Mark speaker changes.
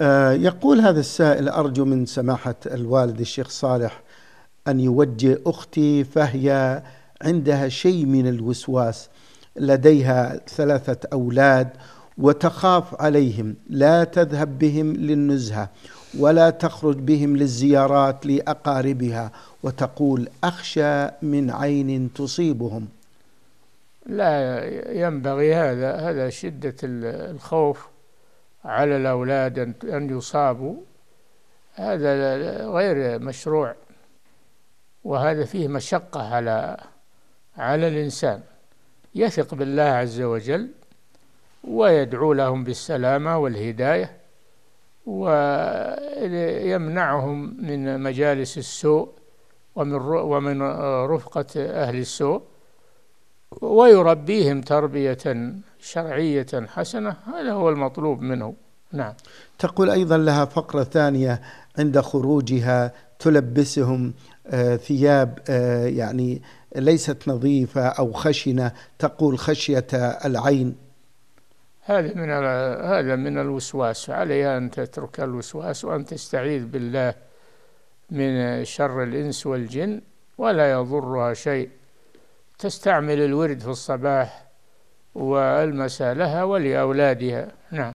Speaker 1: آه، يقول هذا السائل أرجو من سماحة الوالد الشيخ صالح أن يوجه أختي فهي عندها شيء من الوسواس لديها ثلاثة أولاد وتخاف عليهم لا تذهب بهم للنزهة ولا تخرج بهم للزيارات لأقاربها وتقول أخشى من عين تصيبهم
Speaker 2: لا ينبغي هذا هذا شدة الخوف على الأولاد أن يصابوا هذا غير مشروع وهذا فيه مشقة على على الإنسان يثق بالله عز وجل ويدعو لهم بالسلامة والهداية ويمنعهم من مجالس السوء ومن ومن رفقة أهل السوء ويربيهم تربية شرعية حسنة هذا هو المطلوب منه
Speaker 1: نعم تقول أيضا لها فقرة ثانية عند خروجها تلبسهم آه، ثياب آه، يعني ليست نظيفة أو خشنة تقول خشية العين
Speaker 2: هذا من هذا من الوسواس عليها أن تترك الوسواس وأن تستعيذ بالله من شر الإنس والجن ولا يضرها شيء تستعمل الورد في الصباح والمساء لها ولأولادها نعم